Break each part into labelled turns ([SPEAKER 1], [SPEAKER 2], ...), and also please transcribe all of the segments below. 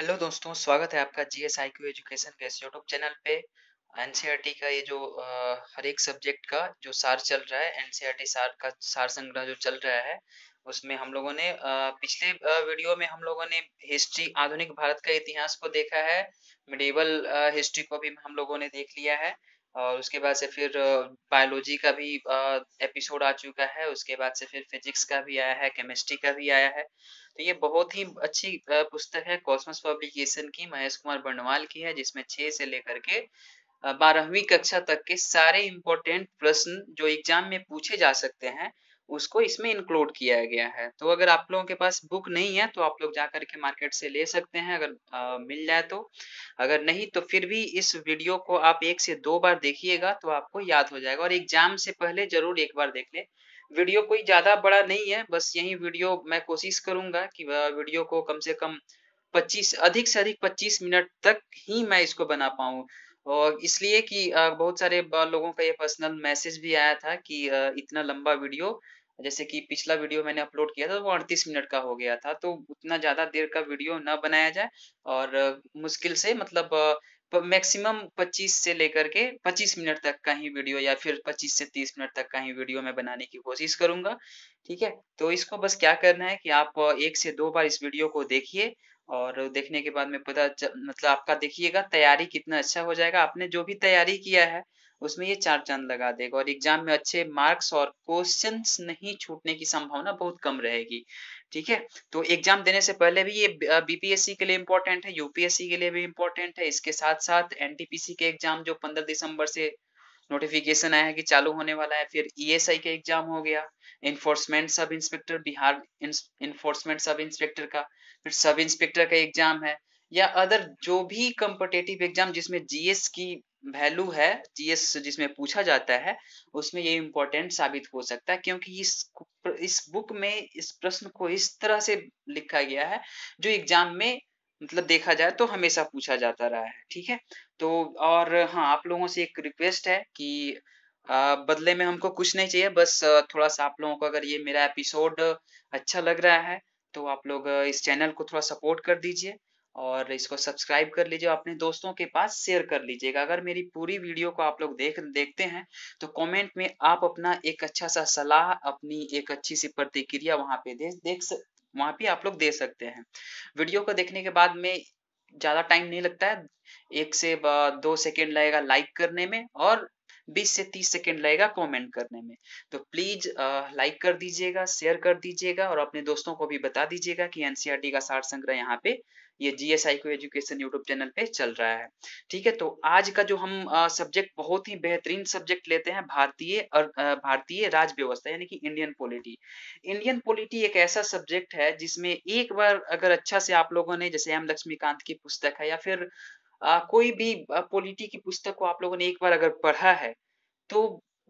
[SPEAKER 1] hello दोस्तों स्वागत है आपका G S I Q education के यूट्यूब चैनल पे एनसीईआरटी e का ये जो आ, हर एक सब्जेक्ट का जो सार चल रहा है एनसीईआरटी e सार का सार संग्रह जो चल रहा है उसमें हम लोगों ने आ, पिछले वीडियो में हम लोगों ने हिस्ट्री आधुनिक भारत का इतिहास को देखा है मिडिवल हिस्ट्री को भी हम लोगों ने देख लिया है और उसके बाद से फिर बायोलॉजी का भी एपिसोड आ चुका है उसके बाद से फिर फिजिक्स का भी आया है केमिस्ट्री का भी आया है तो ये बहुत ही अच्छी पुस्तक है कॉस्मस पब्लिकेशन की महेश कुमार बंडवाल की है जिसमें छह से लेकर के बारहवीं कक्षा तक के सारे इंपॉर्टेंट प्रश्न जो एग्जाम में पूछे जा सकते हैं उसको इसमें इंक्लूड किया गया है तो अगर आप लोगों के पास बुक नहीं है तो आप लोग जा करके मार्केट से ले सकते हैं अगर आ, मिल जाए तो अगर नहीं तो फिर भी इस वीडियो को आप एक से दो बार देखिएगा तो आपको याद हो जाएगा और एग्जाम से पहले जरूर एक बार देख ले वीडियो कोई ज़्यादा बड़ा नहीं है बस यही वीडियो मैं कोशिश करूंगा कि वीडियो को कम से कम 25 अधिक से अधिक 25 मिनट तक ही मैं इसको बना पाऊं और इसलिए कि बहुत सारे लोगों का ये पर्सनल मैसेज भी आया था कि इतना लंबा वीडियो जैसे कि पिछला वीडियो मैंने अपलोड किया था वो अड़तीस मिनट का हो गया था तो उतना ज़्यादा देर का वीडियो ना बनाया जाए और मुश्किल से मतलब मैक्सिमम 25 से लेकर के 25 मिनट तक का ही वीडियो या फिर 25 से 30 मिनट तक का ही वीडियो मैं बनाने की कोशिश करूंगा ठीक है तो इसको बस क्या करना है कि आप एक से दो बार इस वीडियो को देखिए और देखने के बाद में पता मतलब आपका देखिएगा तैयारी कितना अच्छा हो जाएगा आपने जो भी तैयारी किया है उसमें ये चार चांद लगा देगा और एग्जाम में अच्छे मार्क्स और क्वेश्चंस नहीं छूटने की संभावना बहुत कम रहेगी ठीक है तो एग्जाम देने से पहले भी ये बीपीएससी के लिए इम्पोर्टेंट है यूपीएससी के लिए भी इम्पोर्टेंट है इसके साथ साथ एनटीपीसी के एग्जाम जो 15 दिसंबर से नोटिफिकेशन आया है कि चालू होने वाला है फिर ईएसआई का एग्जाम हो गया enforcement sub inspector Bihar enforcement sub inspector का फिर सब इंस्पेक्टर का एग्जाम है या अदर जो भी कॉम्पिटेटिव एग्जाम जिसमें जीएस की वैल्यू है जीएस जिसमें पूछा जाता है उसमें ये इम्पोर्टेंट साबित हो सकता है क्योंकि इस इस बुक में इस प्रश्न को इस तरह से लिखा गया है जो एग्जाम में मतलब देखा जाए तो हमेशा पूछा जाता रहा है ठीक है तो और हाँ आप लोगों से एक रिक्वेस्ट है कि आ, बदले में हमको कुछ नहीं चाहिए बस थोड़ा सा आप लोगों को अगर ये मेरा एपिसोड अच्छा लग रहा है तो आप लोग इस चैनल को थोड़ा सपोर्ट कर दीजिए और इसको सब्सक्राइब कर लीजिए अपने दोस्तों के पास शेयर कर लीजिएगा अगर मेरी पूरी वीडियो को आप लोग देख देखते हैं तो कमेंट में आप अपना एक अच्छा सा सलाह अपनी एक अच्छी सी प्रतिक्रिया वहां पे दे देख वहां पे आप लोग दे सकते हैं वीडियो को देखने के बाद में ज्यादा टाइम नहीं लगता है एक से दो सेकेंड लगेगा लाइक करने में और 20 से 30 सेकेंड लगेगा कमेंट करने में तो प्लीज लाइक कर दीजिएगा शेयर कर दीजिएगा और अपने दोस्तों को भी बता दीजिएगा कि एनसीआरटी e का सार संग्रह यहाँ पे ये जी एस आई को एजुकेशन यूट्यूब चैनल पे चल रहा है ठीक है तो आज का जो हम सब्जेक्ट बहुत ही बेहतरीन सब्जेक्ट लेते हैं भारतीय और भारतीय राज व्यवस्था यानी कि इंडियन पॉलिटी इंडियन पॉलिटी एक ऐसा सब्जेक्ट है जिसमें एक बार अगर अच्छा से आप लोगों ने जैसे एम लक्ष्मीकांत की पुस्तक है या फिर आ, कोई भी पॉलिटी की पुस्तक को आप लोगों ने एक बार अगर पढ़ा है तो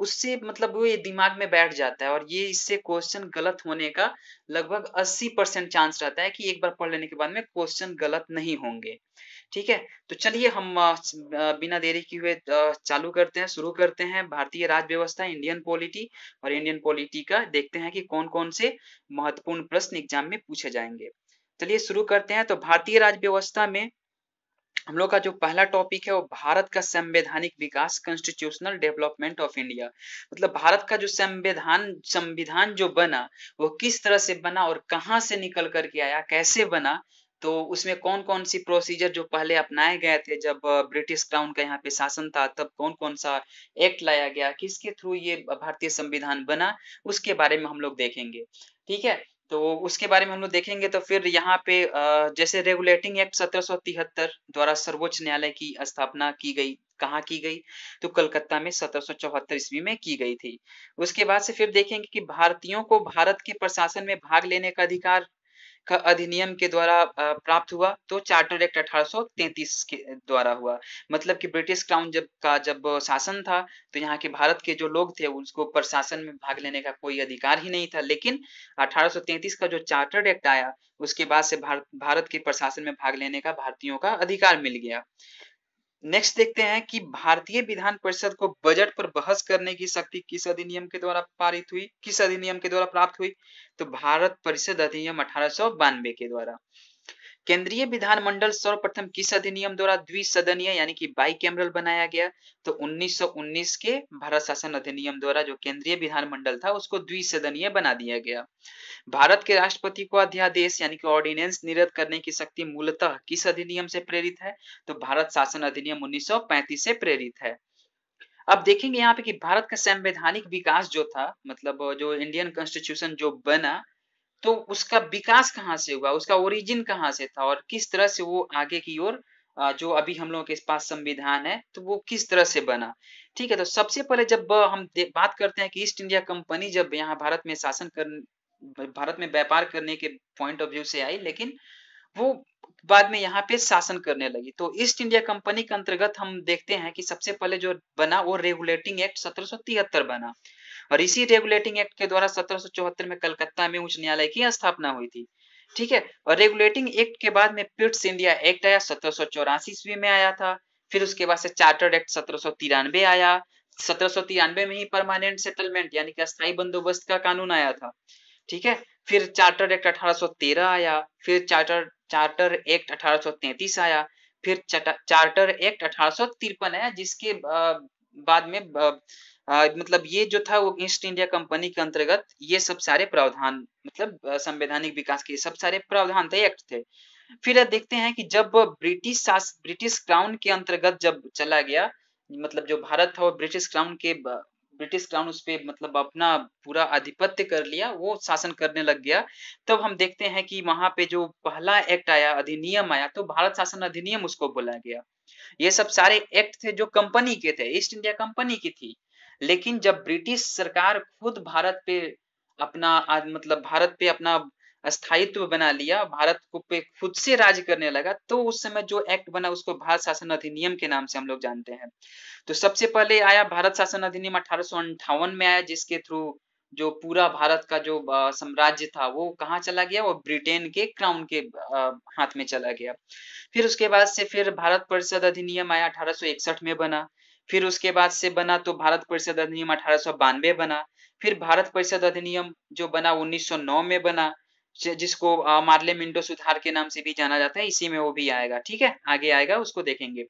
[SPEAKER 1] उससे मतलब वो ये दिमाग में बैठ जाता है और ये इससे क्वेश्चन गलत होने का लगभग 80 परसेंट चांस रहता है कि एक बार पढ़ लेने के बाद में क्वेश्चन गलत नहीं होंगे ठीक है तो चलिए हम बिना देरी किए हुए चालू करते हैं शुरू करते हैं भारतीय राज्य व्यवस्था इंडियन पॉलिटी और इंडियन पॉलिटी का देखते हैं कि कौन कौन से महत्वपूर्ण प्रश्न एग्जाम में पूछे जाएंगे चलिए शुरू करते हैं तो भारतीय राज्य व्यवस्था में हम लोग का जो पहला टॉपिक है वो भारत का संवैधानिक विकास कॉन्स्टिट्यूशनल डेवलपमेंट ऑफ इंडिया मतलब भारत का जो संविधान संविधान जो बना वो किस तरह से बना और कहाँ से निकल करके आया कैसे बना तो उसमें कौन कौन सी प्रोसीजर जो पहले अपनाए गए थे जब ब्रिटिश क्राउन का यहाँ पे शासन था तब कौन कौन सा एक्ट लाया गया किसके थ्रू ये भारतीय संविधान बना उसके बारे में हम लोग देखेंगे ठीक है तो उसके बारे में हम लोग देखेंगे तो फिर यहाँ पे जैसे रेगुलेटिंग एक्ट सत्रह द्वारा सर्वोच्च न्यायालय की स्थापना की गई कहाँ की गई तो कलकत्ता में सत्रह ईस्वी में की गई थी उसके बाद से फिर देखेंगे कि भारतीयों को भारत के प्रशासन में भाग लेने का अधिकार अधिनियम के द्वारा प्राप्त हुआ तो चार्टर एक्ट 1833 के द्वारा हुआ मतलब कि ब्रिटिश क्राउन जब का जब शासन था तो यहाँ के भारत के जो लोग थे उसको प्रशासन में भाग लेने का कोई अधिकार ही नहीं था लेकिन 1833 का जो चार्टर एक्ट आया उसके बाद से भारत भारत के प्रशासन में भाग लेने का भारतीयों का अधिकार मिल गया नेक्स्ट देखते हैं कि भारतीय विधान परिषद को बजट पर बहस करने की शक्ति किस अधिनियम के द्वारा पारित हुई किस अधिनियम के द्वारा प्राप्त हुई तो भारत परिषद अधिनियम अठारह के द्वारा केंद्रीय विधानमंडल सर्वप्रथम किस अधिनियम द्वारा द्विसदनीय यानी कि बाई कैमरल बनाया गया तो 1919 के भारत शासन अधिनियम द्वारा जो केंद्रीय विधानमंडल था उसको द्विसदनीय बना दिया गया भारत के राष्ट्रपति को अध्यादेश यानी कि ऑर्डिनेंस निरत करने की शक्ति मूलतः किस अधिनियम से प्रेरित है तो भारत शासन अधिनियम उन्नीस से प्रेरित है अब देखेंगे यहाँ पे कि भारत का संवैधानिक विकास जो था मतलब जो इंडियन कॉन्स्टिट्यूशन जो बना तो उसका विकास कहाँ से हुआ उसका ओरिजिन कहाँ से था और किस तरह से वो आगे की ओर जो अभी हम लोगों के पास संविधान है तो वो किस तरह से बना ठीक है तो सबसे पहले जब हम बात करते हैं कि ईस्ट इंडिया कंपनी जब यहाँ भारत में शासन कर भारत में व्यापार करने के पॉइंट ऑफ व्यू से आई लेकिन वो बाद में यहाँ पे शासन करने लगी तो ईस्ट इंडिया कंपनी के अंतर्गत हम देखते हैं कि सबसे पहले जो बना वो रेगुलेटिंग एक्ट सत्रह बना और इसी रेगुलेटिंग एक्ट के द्वारा सत्रह में कलकत्ता में उच्च न्यायालय की स्थापना हुई थी ठीक है और रेगुलेटिंग एक्ट के बाद में पिट्स इंडिया एक्ट आया सत्रह ईस्वी में आया था फिर उसके बाद से चार्टर्ड एक्ट सत्रह आया सत्रह में ही परमानेंट सेटलमेंट यानी कि स्थायी बंदोबस्त का कानून आया था ठीक है फिर चार्टर एक्ट 1813 आया फिर चार्टर चार्टर एक्ट 1833 आया फिर चार्टर एक्ट अठारह आया जिसके बाद में आ, मतलब ये जो था वो ईस्ट इंडिया कंपनी के अंतर्गत ये सब सारे प्रावधान मतलब संवैधानिक विकास के सब सारे प्रावधान थे एक्ट थे फिर देखते हैं कि जब ब्रिटिश शास ब्रिटिश क्राउन के अंतर्गत जब चला गया मतलब जो भारत था वो ब्रिटिश क्राउन के ब्रिटिश क्राउन उस पर मतलब अपना पूरा आधिपत्य कर लिया वो शासन करने लग गया तब हम देखते हैं कि वहां पे जो पहला एक्ट आया अधिनियम आया तो भारत शासन अधिनियम उसको बोला गया ये सब सारे एक्ट थे जो कंपनी के थे ईस्ट इंडिया कंपनी की थी लेकिन जब ब्रिटिश सरकार खुद भारत पे अपना मतलब भारत पे अपना स्थायित्व बना लिया भारत को पे खुद से राज करने लगा तो उस समय जो एक्ट बना उसको भारत शासन अधिनियम के नाम से हम लोग जानते हैं तो सबसे पहले आया भारत शासन अधिनियम अठारह में आया जिसके थ्रू जो पूरा भारत का जो साम्राज्य था वो कहाँ चला गया वो ब्रिटेन के क्राउन के हाथ में चला गया फिर उसके बाद से फिर भारत परिषद अधिनियम आया अठारह में बना फिर उसके बाद से बना तो भारत परिषद अधिनियम अठारह बना फिर भारत परिषद अधिनियम जो बना 1909 में बना जिसको मिंडो सुधार के नाम से भी जाना जाता है इसी में वो भी आएगा ठीक है आगे आएगा उसको देखेंगे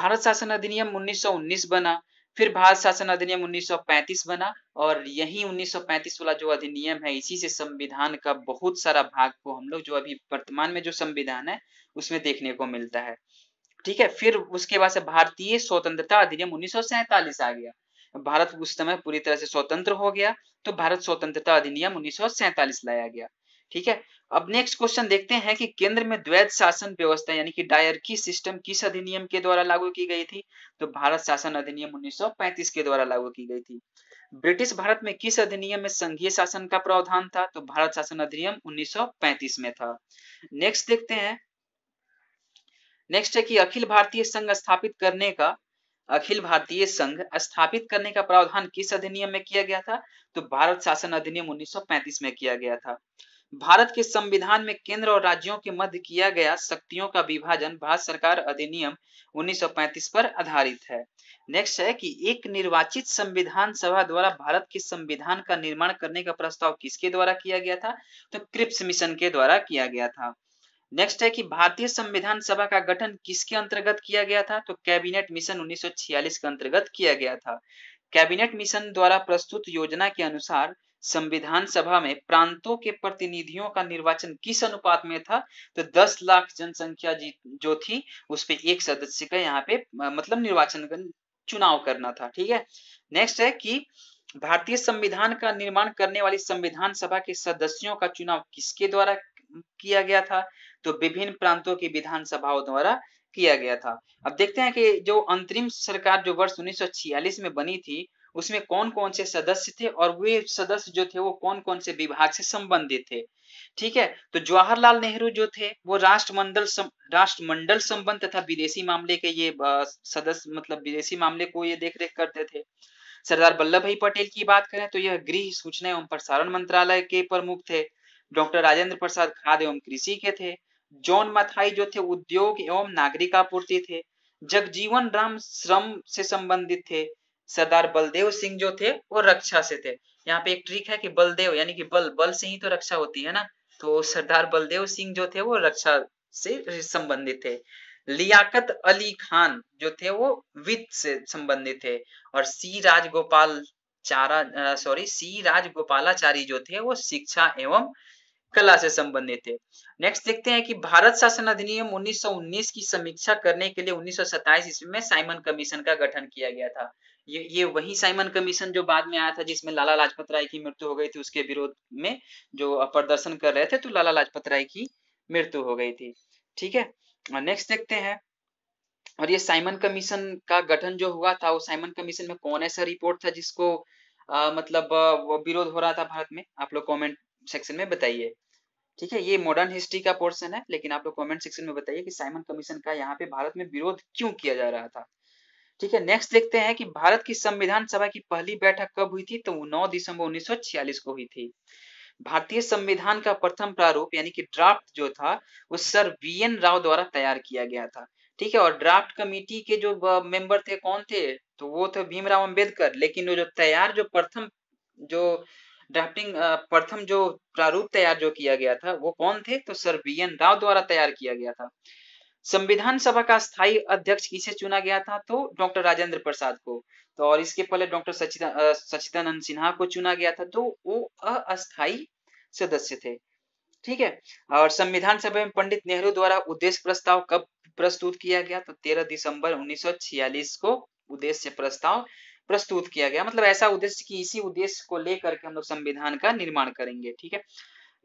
[SPEAKER 1] भारत शासन अधिनियम 1919 बना फिर भारत शासन अधिनियम 1935 बना और यही 1935 वाला जो अधिनियम है इसी से संविधान का बहुत सारा भाग को हम लोग जो अभी वर्तमान में जो संविधान है उसमें देखने को मिलता है ठीक है फिर उसके बाद से भारतीय स्वतंत्रता अधिनियम उन्नीस आ गया भारत उस समय पूरी तरह से स्वतंत्र हो गया तो भारत स्वतंत्रता अधिनियम उन्नीस लाया गया ठीक है अब नेक्स्ट क्वेश्चन देखते हैं कि केंद्र में द्वैत शासन व्यवस्था यानी कि डायरकी सिस्टम किस अधिनियम के द्वारा लागू की गई थी तो भारत शासन अधिनियम 1935 के द्वारा लागू की गई थी ब्रिटिश भारत में किस अधिनियम में संघीय शासन का प्रावधान था तो भारत शासन अधिनियम 1935 में था नेक्स्ट देखते हैं नेक्स्ट है कि अखिल भारतीय संघ स्थापित करने का अखिल भारतीय संघ स्थापित करने का प्रावधान किस अधिनियम में किया गया था तो भारत शासन अधिनियम 1935 में किया गया था भारत के संविधान में केंद्र और राज्यों के मध्य किया गया शक्तियों का विभाजन भारत सरकार अधिनियम 1935 पर आधारित है नेक्स्ट है कि एक निर्वाचित संविधान सभा द्वारा भारत के संविधान का निर्माण करने का प्रस्ताव किसके द्वारा किया गया था तो क्रिप्स मिशन के द्वारा किया गया था नेक्स्ट है कि भारतीय संविधान सभा का गठन किसके अंतर्गत किया गया था तो कैबिनेट मिशन 1946 के अंतर्गत किया गया था कैबिनेट मिशन द्वारा प्रस्तुत योजना के अनुसार संविधान सभा में प्रांतों के प्रतिनिधियों का निर्वाचन किस अनुपात में था तो 10 लाख जनसंख्या जो थी उस पर एक सदस्य का यहाँ पे मतलब निर्वाचन चुनाव करना था ठीक है नेक्स्ट है कि भारतीय संविधान का निर्माण करने वाली संविधान सभा के सदस्यों का चुनाव किसके द्वारा किया गया था तो विभिन्न प्रांतों की विधानसभाओं द्वारा किया गया था अब देखते हैं कि जो अंतरिम सरकार जो वर्ष 1946 में बनी थी उसमें कौन कौन से सदस्य थे और वे सदस्य जो थे वो कौन कौन से विभाग से संबंधित थे ठीक है तो जवाहरलाल नेहरू जो थे वो राष्ट्रमंडल राष्ट्रमंडल संबंध तथा विदेशी मामले के ये सदस्य मतलब विदेशी मामले को ये देख रेख करते थे सरदार वल्लभ भाई पटेल की बात करें तो यह गृह सूचना एवं प्रसारण मंत्रालय के प्रमुख थे डॉक्टर राजेंद्र प्रसाद खाद्य एवं कृषि के थे जॉन मथाई जो थे उद्योग एवं नागरिक आपूर्ति थे जगजीवन राम श्रम से संबंधित थे सरदार बलदेव सिंह जो थे वो रक्षा से थे यहाँ पे एक ट्रिक है कि बलदेव यानी कि बल बल से ही तो रक्षा होती है ना तो सरदार बलदेव सिंह जो थे वो रक्षा से संबंधित थे लियाकत अली खान जो थे वो वित्त से संबंधित थे और सी राजगोपाल चारा सॉरी सी राजगोपालाचारी जो थे वो शिक्षा एवं कला से संबंधित है नेक्स्ट देखते हैं कि भारत शासन अधिनियम 1919 की समीक्षा करने के लिए उन्नीस सौ में साइमन कमीशन का गठन किया गया था ये ये वही साइमन कमीशन जो बाद में आया था जिसमें लाला लाजपत राय की मृत्यु हो गई थी उसके विरोध में जो प्रदर्शन कर रहे थे तो लाला लाजपत राय की मृत्यु हो गई थी ठीक है नेक्स्ट देखते हैं और ये साइमन कमीशन का गठन जो हुआ था वो साइमन कमीशन में कौन ऐसा रिपोर्ट था जिसको आ, मतलब विरोध हो रहा था भारत में आप लोग कमेंट सेक्शन में बताइए ठीक है ये मॉडर्न हिस्ट्री का पोर्शन है लेकिन आप लोग कमेंट सेक्शन में बताइए कि साइमन कमीशन का यहाँ पे भारत में विरोध क्यों किया जा रहा था ठीक है नेक्स्ट देखते हैं कि भारत की संविधान सभा की पहली बैठक कब हुई थी तो नौ दिसंबर उन्नीस को हुई थी भारतीय संविधान का प्रथम प्रारूप यानी कि ड्राफ्ट जो था वो सर वी राव द्वारा तैयार किया गया था ठीक है और ड्राफ्ट कमेटी के जो मेंबर थे कौन थे तो वो थे भीमराव अंबेडकर लेकिन वो जो तैयार जो प्रथम जो ड्राफ्टिंग प्रथम जो प्रारूप तैयार जो किया गया था वो कौन थे तो सर बी एन राव द्वारा तैयार किया गया था संविधान सभा का स्थायी अध्यक्ष किसे चुना गया था तो डॉक्टर राजेंद्र प्रसाद को तो और इसके पहले डॉक्टर सचिदानंद सिन्हा को चुना गया था तो वो अस्थायी सदस्य थे ठीक है और संविधान सभा में पंडित नेहरू द्वारा उद्देश्य प्रस्ताव कब प्रस्तुत किया गया तो 13 दिसंबर 1946 को उद्देश्य प्रस्ताव प्रस्तुत किया गया मतलब ऐसा उद्देश्य कि इसी उद्देश्य को लेकर के हम लोग संविधान का निर्माण करेंगे ठीक है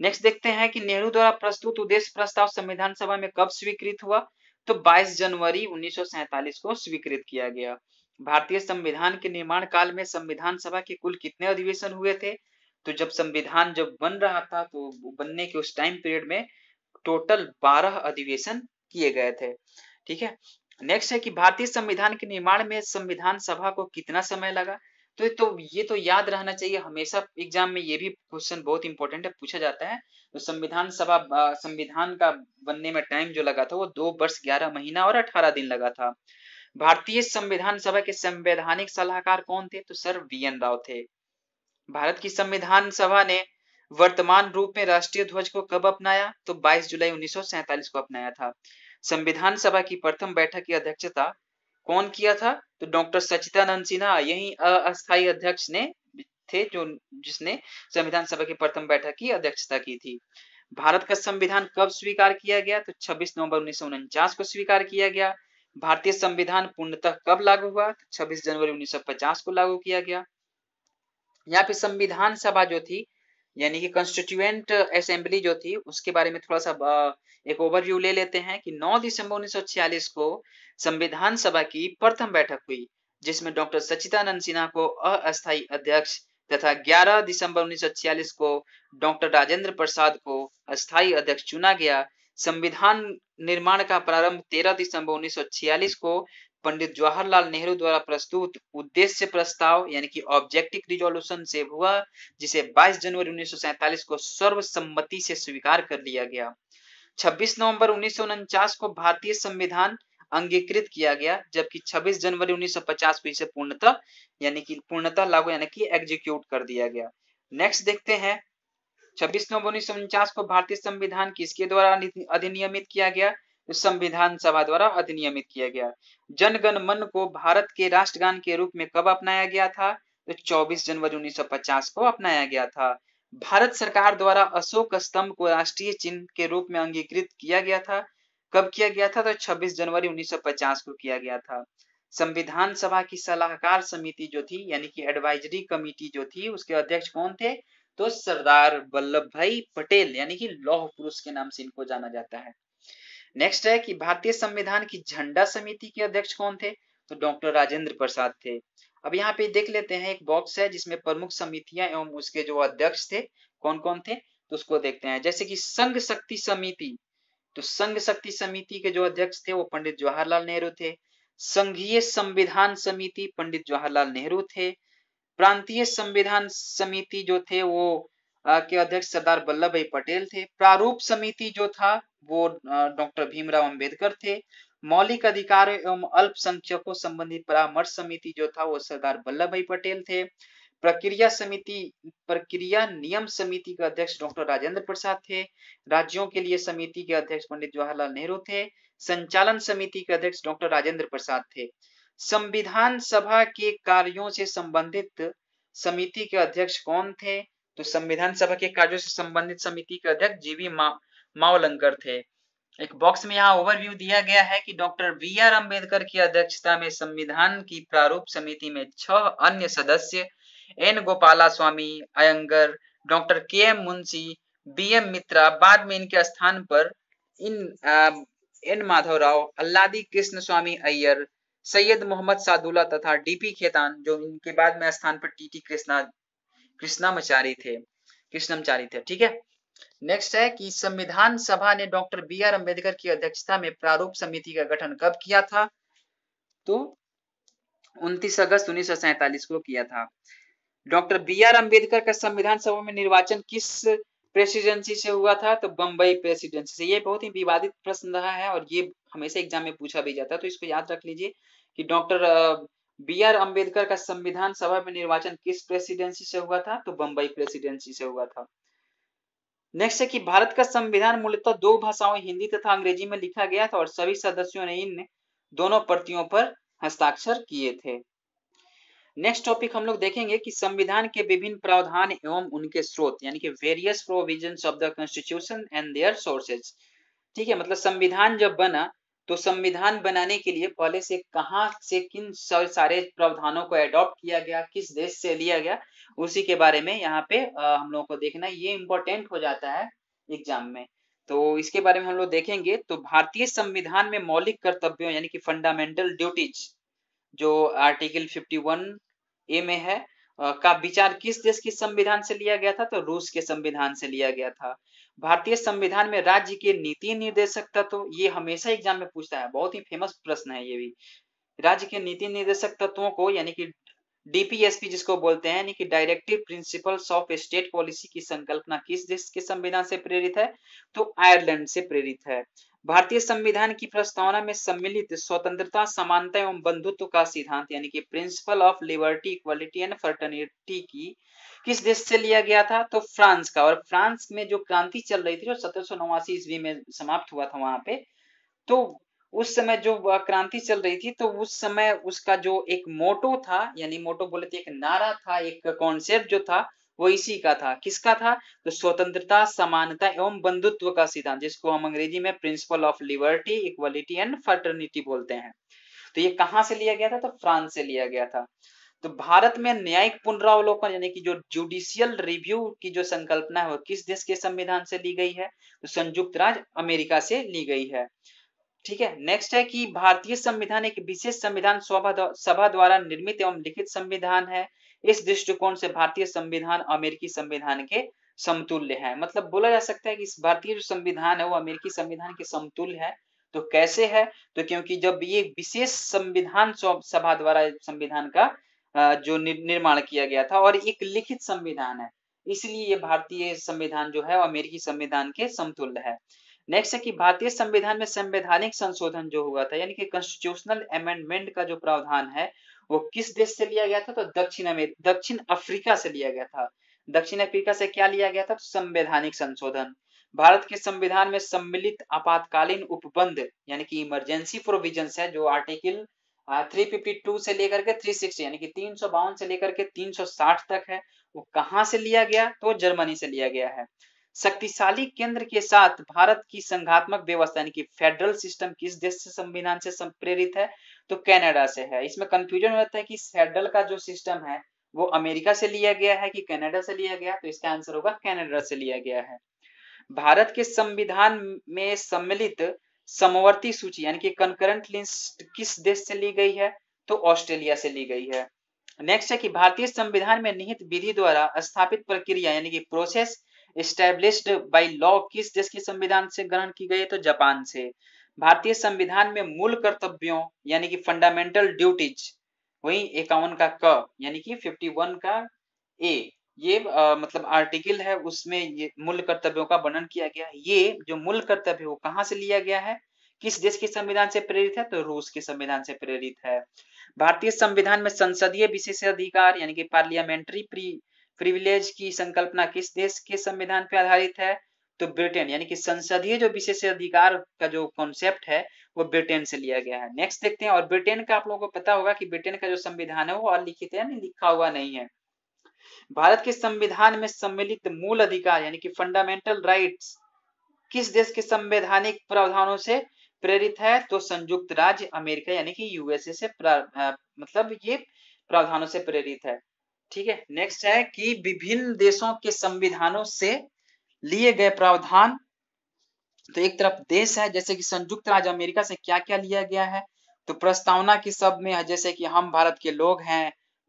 [SPEAKER 1] नेक्स्ट देखते हैं कि नेहरू द्वारा प्रस्तुत उद्देश्य प्रस्ताव संविधान सभा में कब स्वीकृत हुआ तो 22 जनवरी 1947 को स्वीकृत किया गया भारतीय संविधान के निर्माण काल में संविधान सभा के कुल कितने अधिवेशन हुए थे तो जब संविधान जब बन रहा था तो बनने के उस टाइम पीरियड में टोटल 12 अधिवेशन किए गए थे ठीक है नेक्स्ट है कि भारतीय संविधान के निर्माण में संविधान सभा को कितना समय लगा तो तो ये तो याद रहना चाहिए हमेशा एग्जाम में ये भी क्वेश्चन बहुत इंपॉर्टेंट है पूछा जाता है तो संविधान सभा संविधान का बनने में टाइम जो लगा था वो दो वर्ष ग्यारह महीना और अठारह दिन लगा था भारतीय संविधान सभा के संवैधानिक सलाहकार कौन थे तो सर वी एन राव थे भारत की संविधान सभा ने वर्तमान रूप में राष्ट्रीय ध्वज को कब अपनाया तो 22 जुलाई 1947 को अपनाया था संविधान सभा की प्रथम बैठक की अध्यक्षता कौन किया था तो डॉक्टर सचिदानंद सिन्हा यही अस्थायी अध्यक्ष ने थे जो जिसने संविधान सभा की प्रथम बैठक की अध्यक्षता की थी भारत का संविधान कब स्वीकार किया गया तो 26 नवंबर उन्नीस को स्वीकार किया गया भारतीय संविधान पूर्णतः कब लागू हुआ तो 26 जनवरी 1950 को लागू किया गया यहाँ पे संविधान सभा जो थी यानी कि कॉन्स्टिट्यूएंट असेंबली जो थी उसके बारे में थोड़ा सा एक ओवरव्यू ले लेते हैं कि 9 दिसंबर 1946 को संविधान सभा की प्रथम बैठक हुई जिसमें डॉक्टर सचिदानंद सिन्हा को अस्थायी अध्यक्ष तथा 11 दिसंबर 1946 को डॉक्टर राजेंद्र प्रसाद को अस्थायी अध्यक्ष चुना गया संविधान निर्माण का प्रारंभ 13 दिसंबर 1946 को पंडित जवाहरलाल नेहरू द्वारा प्रस्तुत उद्देश्य प्रस्ताव यानी कि ऑब्जेक्टिव रिजोल्यूशन से हुआ जिसे 22 जनवरी 1947 को सर्वसम्मति से स्वीकार कर लिया गया 26 नवंबर उन्नीस को भारतीय संविधान अंगीकृत किया गया जबकि 26 जनवरी 1950 को इसे पूर्णतः यानी कि पूर्णतः लागू यानी कि एग्जीक्यूट कर दिया गया नेक्स्ट देखते हैं 26 नवंबर उन्नीस को भारतीय संविधान किसके द्वारा अधिनियमित किया गया संविधान सभा द्वारा अधिनियमित किया गया जनगण मन को भारत के राष्ट्रगान के रूप में कब अपनाया गया था तो 24 जनवरी 1950 को अपनाया गया था भारत सरकार द्वारा अशोक स्तंभ को राष्ट्रीय चिन्ह के रूप में अंगीकृत किया गया था कब किया गया था तो 26 जनवरी 1950 को किया गया था संविधान सभा की सलाहकार समिति जो थी यानी कि एडवाइजरी कमिटी जो थी उसके अध्यक्ष कौन थे तो सरदार वल्लभ भाई पटेल यानी कि लौह पुरुष के नाम से इनको जाना जाता है नेक्स्ट है कि भारतीय संविधान की झंडा समिति के अध्यक्ष कौन थे तो डॉक्टर राजेंद्र प्रसाद थे अब यहाँ पे देख लेते हैं एक बॉक्स है जिसमें प्रमुख समितियां एवं उसके जो अध्यक्ष थे कौन कौन थे तो उसको देखते हैं जैसे कि संघ शक्ति समिति तो संघ शक्ति समिति के जो अध्यक्ष थे वो पंडित जवाहरलाल नेहरू थे संघीय संविधान समिति पंडित जवाहरलाल नेहरू थे प्रांतीय संविधान समिति जो थे वो के अध्यक्ष सरदार वल्लभ भाई पटेल थे प्रारूप समिति जो था वो डॉक्टर भीमराव अंबेडकर थे मौलिक अधिकार एवं अल्पसंख्यकों संबंधित परामर्श समिति जो था वो सरदार वल्लभ भाई पटेल थे प्रक्रिया समिति प्रक्रिया नियम समिति का अध्यक्ष डॉक्टर राजेंद्र प्रसाद थे राज्यों के लिए समिति के अध्यक्ष पंडित जवाहरलाल नेहरू थे संचालन समिति के अध्यक्ष डॉक्टर राजेंद्र प्रसाद थे संविधान सभा के कार्यों से संबंधित समिति के अध्यक्ष कौन थे तो संविधान सभा के कार्यों से संबंधित समिति के अध्यक्ष जीवी मावलंकर थे एक बॉक्स में यहाँ ओवरव्यू दिया गया है कि डॉक्टर बी आर अम्बेडकर की अध्यक्षता में संविधान की प्रारूप समिति में छह अन्य सदस्य N Gopala Swami Ayyangar doctor K M Munshi B M Mitra बाद में इनके स्थान पर इन आ, एन माधवराव अल्लादी कृष्ण स्वामी अय्यर सैयद मोहम्मद सादुल्ला तथा डीपी खेतान जो इनके बाद में स्थान पर टीटी कृष्णा कृष्णाचारी थे कृष्णमचारी थे ठीक है नेक्स्ट है कि संविधान सभा ने डॉक्टर बी आर अम्बेडकर की अध्यक्षता में प्रारूप समिति का गठन कब किया था तो 29 अगस्त उन्नीस को किया था डॉक्टर बी आर अम्बेडकर का संविधान सभा में निर्वाचन किस प्रेसिडेंसी से हुआ था तो बम्बई प्रेसिडेंसी से ये बहुत ही विवादित प्रश्न रहा है और ये हमेशा एग्जाम में पूछा भी जाता है तो इसको याद रख लीजिए कि डॉक्टर बी आर अम्बेडकर का संविधान सभा में निर्वाचन किस प्रेसिडेंसी से हुआ था तो बंबई प्रेसिडेंसी से हुआ था नेक्स्ट है कि भारत का संविधान मूलतः दो भाषाओं हिंदी तथा अंग्रेजी में लिखा गया था और सभी सदस्यों ने इन दोनों प्रतियों पर हस्ताक्षर किए थे नेक्स्ट टॉपिक हम लोग देखेंगे कि संविधान के विभिन्न प्रावधान एवं उनके स्रोत यानी कि various provision of the constitution and their sources ठीक है मतलब संविधान जब बना तो संविधान बनाने के लिए पहले से कहा से किन सारे प्रावधानों को एडॉप्ट किया गया किस देश से लिया गया उसी के बारे में यहाँ पे आ, हम लोगों को देखना ये इम्पोर्टेंट हो जाता है एग्जाम में तो इसके बारे में हम लोग देखेंगे तो भारतीय संविधान में मौलिक कर्तव्यों यानी कि फंडामेंटल ड्यूटीज जो आर्टिकल 51 ए में है आ, का विचार किस देश के संविधान से लिया गया था तो रूस के संविधान से लिया गया था भारतीय संविधान में राज्य के नीति निर्देशक तत्व ये हमेशा एग्जाम में पूछता है बहुत ही फेमस प्रश्न है ये भी राज्य के नीति निर्देशक तत्वों को यानी कि डीपीएसपी जिसको बोलते हैं यानी कि directive principles of state policy की संकल्पना किस देश के संविधान से प्रेरित है तो आयरलैंड से प्रेरित है भारतीय संविधान की प्रस्तावना में सम्मिलित स्वतंत्रता समानता एवं बंधुत्व का सिद्धांत यानी कि principle of liberty equality and fraternity की किस देश से लिया गया था तो फ्रांस का और फ्रांस में जो क्रांति चल रही थी जो सत्रह ईस्वी में समाप्त हुआ था वहां पे तो उस समय जो क्रांति चल रही थी तो उस समय उसका जो एक मोटो था यानी मोटो बोले थे तो एक नारा था एक कॉन्सेप्ट जो था वो इसी का था किसका था तो स्वतंत्रता समानता एवं बंधुत्व का सिद्धांत जिसको हम अंग्रेजी में principle of liberty equality and fraternity बोलते हैं तो ये कहाँ से लिया गया था तो फ्रांस से लिया गया था तो भारत में न्यायिक पुनरावलोकन यानी कि जो जुडिशियल रिव्यू की जो संकल्पना है वो किस देश के संविधान से ली गई है तो संयुक्त राज्य अमेरिका से ली गई है ठीक है नेक्स्ट है कि भारतीय संविधान एक विशेष संविधान सभा द्वारा निर्मित एवं लिखित संविधान है इस दृष्टिकोण से भारतीय संविधान अमेरिकी संविधान के समतुल्य है मतलब बोला जा सकता है कि इस भारतीय जो संविधान है वो अमेरिकी संविधान के समतुल्य है तो कैसे है तो क्योंकि जब ये विशेष संविधान सभा द्वारा संविधान का जो निर्माण किया गया था और एक लिखित संविधान है इसलिए ये भारतीय संविधान जो है अमेरिकी संविधान के समतुल्य है नेक्स्ट है कि भारतीय संविधान में संवैधानिक संशोधन जो हुआ था यानी कि कॉन्स्टिट्यूशनल अमेंडमेंट का जो प्रावधान है वो किस देश से लिया गया था तो दक्षिण अमेरिका दक्षिण अफ्रीका से लिया गया था दक्षिण अफ्रीका से क्या लिया गया था तो संवैधानिक संशोधन भारत के संविधान में सम्मिलित आपातकालीन उपबंध यानी कि इमरजेंसी प्रोविजन है जो आर्टिकल थ्री फिफ्टी टू से लेकर के थ्री सिक्स यानी कि तीन सौ बावन से लेकर के तीन सौ साठ तक है वो कहाँ से लिया गया तो जर्मनी से लिया गया है शक्तिशाली केंद्र के साथ भारत की संघात्मक व्यवस्था यानी कि फेडरल सिस्टम किस देश से संविधान से प्रेरित है तो कनाडा से है इसमें कंफ्यूजन होता है कि फेडरल का जो सिस्टम है वो अमेरिका से लिया गया है कि कनाडा से लिया गया तो इसका आंसर होगा कनाडा से लिया गया है भारत के संविधान में सम्मिलित समवर्ती सूची यानी कि कंकरेंट लिस्ट किस देश से ली गई है तो ऑस्ट्रेलिया से ली गई है नेक्स्ट है कि भारतीय संविधान में निहित विधि द्वारा स्थापित प्रक्रिया यानी कि प्रोसेस स्टेब्लिस्ड बाय लॉ किस देश के संविधान से ग्रहण की गई है तो जापान से भारतीय संविधान में मूल कर्तव्यों यानी कि फंडामेंटल ड्यूटीज वही इक्यावन का क यानी कि 51 का ए ये आ, मतलब आर्टिकल है उसमें ये मूल कर्तव्यों का वर्णन किया गया है ये जो मूल कर्तव्य वो कहाँ से लिया गया है किस देश के संविधान से प्रेरित है तो रूस के संविधान से प्रेरित है भारतीय संविधान में संसदीय विशेष अधिकार यानी कि पार्लियामेंट्री प्री प्रिविलेज की संकल्पना किस देश के संविधान पर आधारित है तो ब्रिटेन यानी कि संसदीय जो विशेष अधिकार का जो कॉन्सेप्ट है वो ब्रिटेन से लिया गया है नेक्स्ट देखते हैं और ब्रिटेन का आप लोगों को पता होगा कि ब्रिटेन का जो संविधान है वो अलिखित है लिखा हुआ नहीं है भारत के संविधान में सम्मिलित मूल अधिकार यानी कि फंडामेंटल राइट्स किस देश के संवैधानिक प्रावधानों से प्रेरित है तो संयुक्त राज्य अमेरिका यानी कि यूएसए से मतलब ये प्रावधानों से प्रेरित है ठीक है नेक्स्ट है कि विभिन्न देशों के संविधानों से लिए गए प्रावधान तो एक तरफ देश है जैसे कि संयुक्त राज्य अमेरिका से क्या क्या लिया गया है तो प्रस्तावना के सब में जैसे कि हम भारत के लोग हैं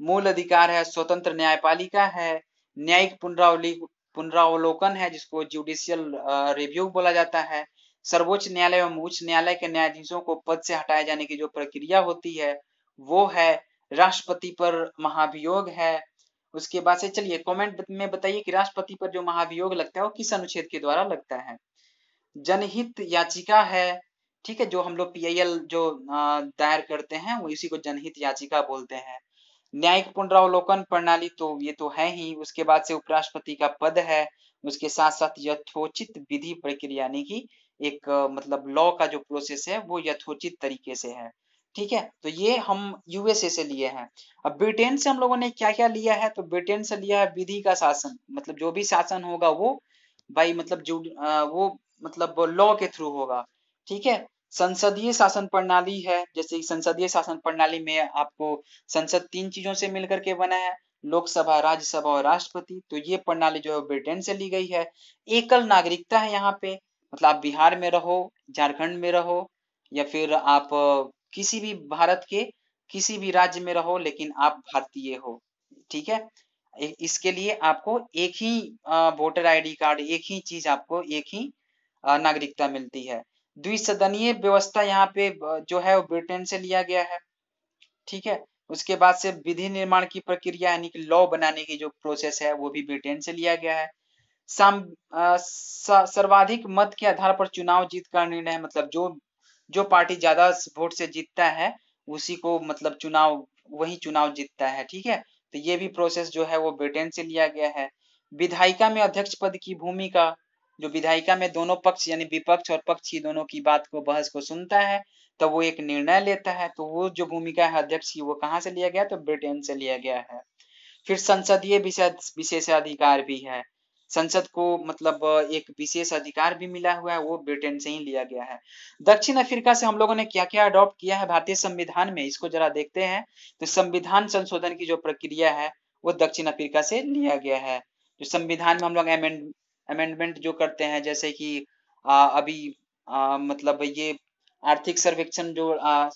[SPEAKER 1] मूल अधिकार है स्वतंत्र न्यायपालिका है न्यायिक पुनरावली पुनरावलोकन है जिसको जुडिशियल रिव्यू बोला जाता है सर्वोच्च न्यायालय एवं उच्च न्यायालय के न्यायाधीशों को पद से हटाए जाने की जो प्रक्रिया होती है वो है राष्ट्रपति पर महाभियोग है उसके बाद से चलिए कमेंट में बताइए कि राष्ट्रपति पर जो महाभियोग लगता है वो किस अनुच्छेद के द्वारा लगता है जनहित याचिका है ठीक है जो हम लोग पी जो दायर करते हैं वो इसी को जनहित याचिका बोलते हैं न्यायिक पुनरावलोकन प्रणाली तो ये तो है ही उसके बाद से उपराष्ट्रपति का पद है उसके साथ साथ यथोचित विधि प्रक्रिया यानी कि एक मतलब लॉ का जो प्रोसेस है वो यथोचित तरीके से है ठीक है तो ये हम यूएसए से लिए हैं अब ब्रिटेन से हम लोगों ने क्या क्या लिया है तो ब्रिटेन से लिया है विधि का शासन मतलब जो भी शासन होगा वो भाई मतलब जो वो मतलब लॉ के थ्रू होगा ठीक है संसदीय शासन प्रणाली है जैसे संसदीय शासन प्रणाली में आपको संसद तीन चीजों से मिलकर के बना है लोकसभा राज्यसभा और राष्ट्रपति तो ये प्रणाली जो है ब्रिटेन से ली गई है एकल नागरिकता है यहाँ पे मतलब आप बिहार में रहो झारखंड में रहो या फिर आप किसी भी भारत के किसी भी राज्य में रहो लेकिन आप भारतीय हो ठीक है इसके लिए आपको एक ही वोटर आईडी कार्ड एक ही चीज आपको एक ही नागरिकता मिलती है द्विसदनीय व्यवस्था यहाँ पे जो है वो ब्रिटेन से लिया गया है ठीक है उसके बाद से विधि निर्माण की प्रक्रिया यानी कि लॉ बनाने की जो प्रोसेस है वो भी ब्रिटेन से लिया गया है साम सर्वाधिक मत के आधार पर चुनाव जीत का निर्णय मतलब जो जो पार्टी ज्यादा वोट से जीतता है उसी को मतलब चुनाव वही चुनाव जीतता है ठीक है तो ये भी प्रोसेस जो है वो ब्रिटेन से लिया गया है विधायिका में अध्यक्ष पद की भूमिका जो विधायिका में दोनों पक्ष यानी विपक्ष और पक्ष ही दोनों की बात को बहस को सुनता है तो वो एक निर्णय लेता है तो वो जो भूमिका है अध्यक्ष की वो कहाँ से लिया गया तो ब्रिटेन से लिया गया है फिर संसदीय विशेषाधिकार भी है संसद को मतलब एक विशेष अधिकार भी मिला हुआ है वो ब्रिटेन से ही लिया गया है दक्षिण अफ्रीका से हम लोगों ने क्या क्या अडॉप्ट किया है भारतीय संविधान में इसको जरा देखते हैं तो संविधान संशोधन की जो प्रक्रिया है वो दक्षिण अफ्रीका से लिया गया है जो तो संविधान में हम लोग अमेंडमेंट जो करते हैं जैसे कि आ, अभी आ, मतलब ये आर्थिक सर्वेक्षण जो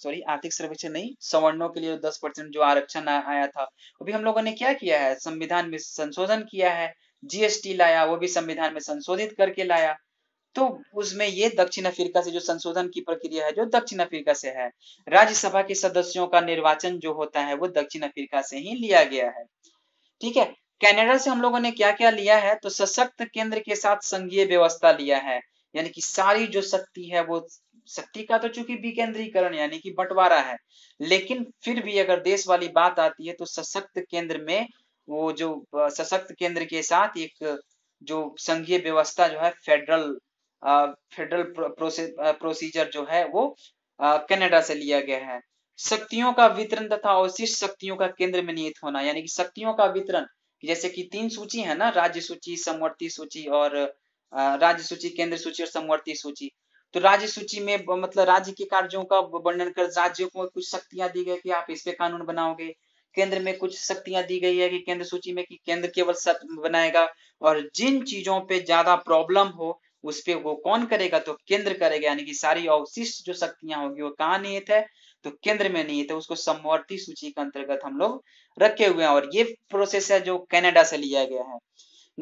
[SPEAKER 1] सॉरी आर्थिक सर्वेक्षण नहीं सवर्णों के लिए दस परसेंट जो आरक्षण आया था अभी हम लोगों ने क्या किया है संविधान में संशोधन किया है जीएसटी लाया वो भी संविधान में संशोधित करके लाया तो उसमें ये दक्षिण अफ्रीका से जो संशोधन की प्रक्रिया है जो दक्षिण अफ्रीका से है राज्यसभा के सदस्यों का निर्वाचन जो होता है वो दक्षिण अफ्रीका से ही लिया गया है ठीक है कैनेडा से हम लोगों ने क्या क्या लिया है तो सशक्त केंद्र के साथ संघीय व्यवस्था लिया है यानी कि सारी जो शक्ति है वो शक्ति का तो चूंकि विकेंद्रीकरण यानी कि बंटवारा है लेकिन फिर भी अगर देश वाली बात आती है तो सशक्त केंद्र में वो जो सशक्त केंद्र के साथ एक जो संघीय व्यवस्था जो है फेडरल फेडरल प्रोसीजर जो है वो कनाडा से लिया गया है शक्तियों का वितरण तथा अवशिष्ट शक्तियों का केंद्र में नियत होना यानी कि शक्तियों का वितरण जैसे कि तीन सूची है ना राज्य सूची समवर्ती सूची और राज्य सूची केंद्र सूची और समवर्ती सूची तो राज्य सूची में मतलब राज्य के कार्यों का वर्णन कर राज्यों को कुछ शक्तियां दी गई कि आप इस पे कानून बनाओगे केंद्र में कुछ शक्तियां दी गई है कि केंद्र सूची में कि केंद्र केवल सत बनाएगा और जिन चीजों पे ज्यादा प्रॉब्लम हो उस पर वो कौन करेगा तो केंद्र करेगा यानी कि सारी अवशिष्ट जो शक्तियां होगी वो कहाँ निहित है तो केंद्र में नहीं है उसको समवर्ती सूची के अंतर्गत हम लोग रखे हुए हैं और ये प्रोसेस है जो कनाडा से लिया गया है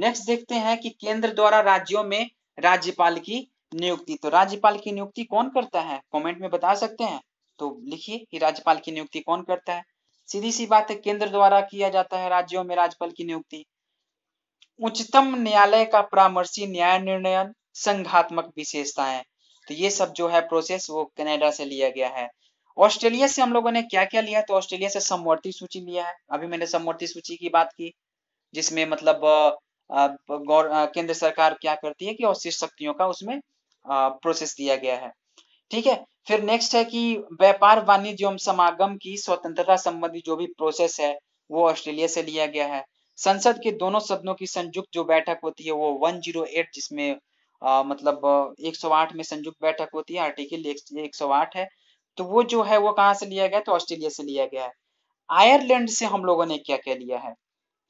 [SPEAKER 1] नेक्स्ट देखते हैं कि केंद्र द्वारा राज्यों में राज्यपाल की नियुक्ति तो राज्यपाल की नियुक्ति कौन करता है कमेंट में बता सकते हैं तो लिखिए कि राज्यपाल की नियुक्ति कौन करता है सीधी सी बात है केंद्र द्वारा किया जाता है राज्यों में राज्यपाल की नियुक्ति उच्चतम न्यायालय का परामर्शी न्याय निर्णय संघात्मक विशेषताएं तो ये सब जो है प्रोसेस वो कनाडा से लिया गया है ऑस्ट्रेलिया से हम लोगों ने क्या क्या लिया है तो ऑस्ट्रेलिया से समवर्ती सूची लिया है अभी मैंने समवर्ती सूची की बात की जिसमें मतलब गौर केंद्र सरकार क्या करती है कि अवशिष्ट शक्तियों का उसमें प्रोसेस दिया गया है ठीक है फिर नेक्स्ट है कि व्यापार वाणिज्य एवं समागम की स्वतंत्रता संबंधी जो भी प्रोसेस है वो ऑस्ट्रेलिया से लिया गया है संसद के दोनों सदनों की संयुक्त जो बैठक होती है वो 108 जिसमें आ, मतलब 108 में संयुक्त बैठक होती है आर्टिकल एक आठ है तो वो जो है वो कहाँ से लिया गया तो ऑस्ट्रेलिया से लिया गया है आयरलैंड से हम लोगों ने क्या क्या लिया है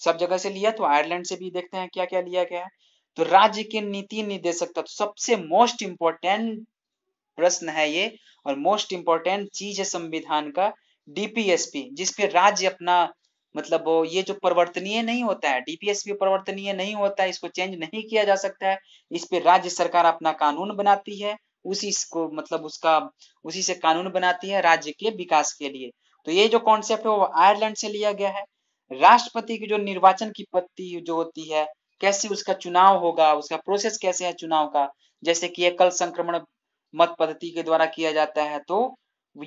[SPEAKER 1] सब जगह से लिया तो आयरलैंड से भी देखते हैं क्या क्या लिया गया है तो राज्य के नीति निदेशक तत्व सबसे मोस्ट इंपोर्टेंट प्रश्न है ये और मोस्ट इम्पोर्टेंट चीज है संविधान का डीपीएसपी जिसपे राज्य अपना मतलब वो ये जो परिवर्तनीय नहीं होता है डीपीएसपी परिवर्तनीय नहीं होता है इसको चेंज नहीं किया जा सकता है इस पे राज्य सरकार अपना कानून बनाती है उसी को मतलब उसका उसी से कानून बनाती है राज्य के विकास के लिए तो ये जो कॉन्सेप्ट है वो आयरलैंड से लिया गया है राष्ट्रपति की जो निर्वाचन की पत्ति जो होती है कैसे उसका चुनाव होगा उसका प्रोसेस कैसे है चुनाव का जैसे कि एकल संक्रमण मत पद्धति के द्वारा किया जाता है तो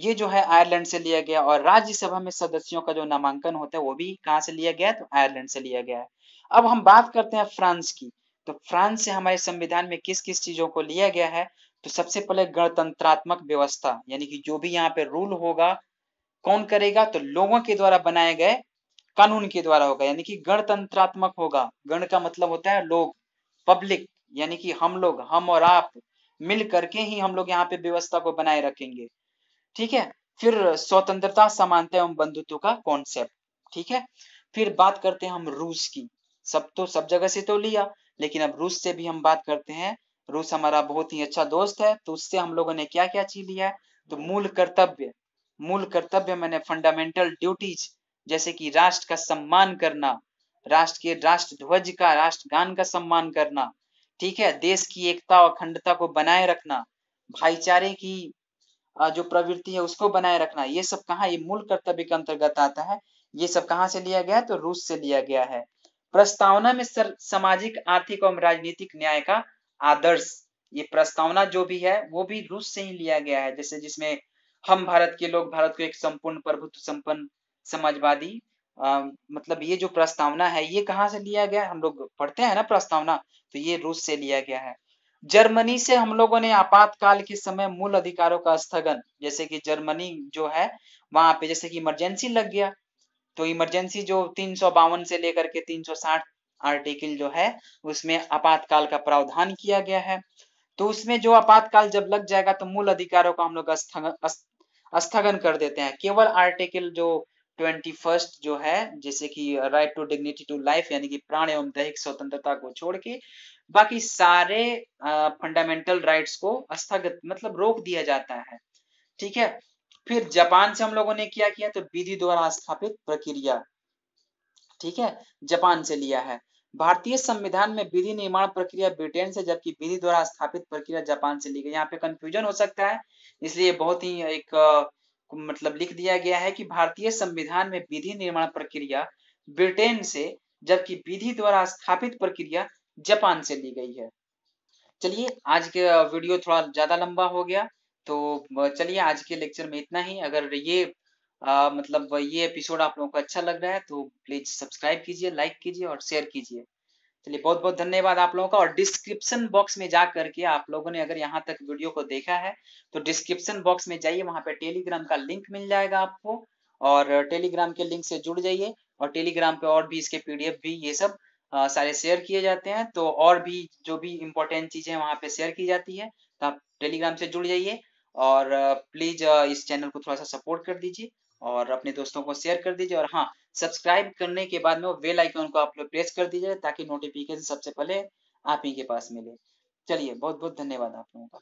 [SPEAKER 1] ये जो है आयरलैंड से लिया गया और राज्यसभा में सदस्यों का जो नामांकन होता है वो भी कहाँ से लिया गया तो आयरलैंड से लिया गया है अब हम बात करते हैं फ्रांस की तो फ्रांस से हमारे संविधान में किस किस चीजों को लिया गया है तो सबसे पहले गणतंत्रात्मक व्यवस्था यानी कि जो भी यहाँ पे रूल होगा कौन करेगा तो लोगों के द्वारा बनाए गए कानून के द्वारा होगा यानी कि गणतंत्रात्मक होगा गण का मतलब होता है लोग पब्लिक यानी कि हम लोग हम और आप मिल करके ही हम लोग यहाँ पे व्यवस्था को बनाए रखेंगे ठीक है फिर स्वतंत्रता समानता एवं बंधुत्व का कॉन्सेप्ट ठीक है फिर बात करते हैं हम रूस की सब तो सब जगह से तो लिया लेकिन अब रूस से भी हम बात करते हैं रूस हमारा बहुत ही अच्छा दोस्त है तो उससे हम लोगों ने क्या क्या चीज लिया है तो मूल कर्तव्य मूल कर्तव्य मैंने फंडामेंटल ड्यूटीज जैसे कि राष्ट्र का सम्मान करना राष्ट्र के राष्ट्र ध्वज का राष्ट्र गान का सम्मान करना ठीक है देश की एकता और अखंडता को बनाए रखना भाईचारे की जो प्रवृत्ति है उसको बनाए रखना ये सब कहा ये मूल कर्तव्य के अंतर्गत आता है ये सब कहाँ से लिया गया तो रूस से लिया गया है प्रस्तावना में सर, सामाजिक आर्थिक और राजनीतिक न्याय का आदर्श ये प्रस्तावना जो भी है वो भी रूस से ही लिया गया है जैसे जिसमें हम भारत के लोग भारत को एक संपूर्ण प्रभुत्व संपन्न समाजवादी आ, मतलब ये जो प्रस्तावना है ये कहाँ से लिया गया हम लोग पढ़ते हैं ना प्रस्तावना तो ये रूस से लिया गया है जर्मनी से हम लोगों ने आपातकाल के समय मूल अधिकारों का स्थगन जैसे कि जर्मनी जो है वहां पे जैसे कि इमरजेंसी लग गया तो इमरजेंसी जो तीन से लेकर के 360 आर्टिकल जो है उसमें आपातकाल का प्रावधान किया गया है तो उसमें जो आपातकाल जब लग जाएगा तो मूल अधिकारों का हम लोग स्थगन कर देते हैं केवल आर्टिकल जो ट्वेंटी फर्स्ट जो है जैसे कि right to dignity to life यानी कि प्राण एवं दैहिक स्वतंत्रता को छोड़ के बाकी सारे फंडामेंटल राइट्स को स्थगित मतलब रोक दिया जाता है ठीक है फिर जापान से हम लोगों ने क्या किया तो विधि द्वारा स्थापित प्रक्रिया ठीक है जापान से लिया है भारतीय संविधान में विधि निर्माण प्रक्रिया ब्रिटेन से जबकि विधि द्वारा स्थापित प्रक्रिया जापान से ली गई यहाँ पे कंफ्यूजन हो सकता है इसलिए बहुत ही एक मतलब लिख दिया गया है कि भारतीय संविधान में विधि निर्माण प्रक्रिया ब्रिटेन से जबकि विधि द्वारा स्थापित प्रक्रिया जापान से ली गई है चलिए आज के वीडियो थोड़ा ज्यादा लंबा हो गया तो चलिए आज के लेक्चर में इतना ही अगर ये आ, मतलब ये एपिसोड आप लोगों को अच्छा लग रहा है तो प्लीज सब्सक्राइब कीजिए लाइक कीजिए और शेयर कीजिए चलिए बहुत बहुत धन्यवाद आप लोगों का और डिस्क्रिप्शन बॉक्स में जा करके आप लोगों ने अगर यहाँ तक वीडियो को देखा है तो डिस्क्रिप्शन बॉक्स में जाइए वहां पे टेलीग्राम का लिंक मिल जाएगा आपको और टेलीग्राम के लिंक से जुड़ जाइए और टेलीग्राम पे और भी इसके पीडीएफ भी ये सब आ, सारे शेयर किए जाते हैं तो और भी जो भी इम्पोर्टेंट चीजें वहाँ पे शेयर की जाती है तो आप टेलीग्राम से जुड़ जाइए और प्लीज इस चैनल को थोड़ा सा सपोर्ट कर दीजिए और अपने दोस्तों को शेयर कर दीजिए और हाँ सब्सक्राइब करने के बाद में वो बेल आइकन को आप लोग प्रेस कर दीजिए ताकि नोटिफिकेशन सबसे पहले आप ही के पास मिले चलिए बहुत बहुत धन्यवाद आप लोगों का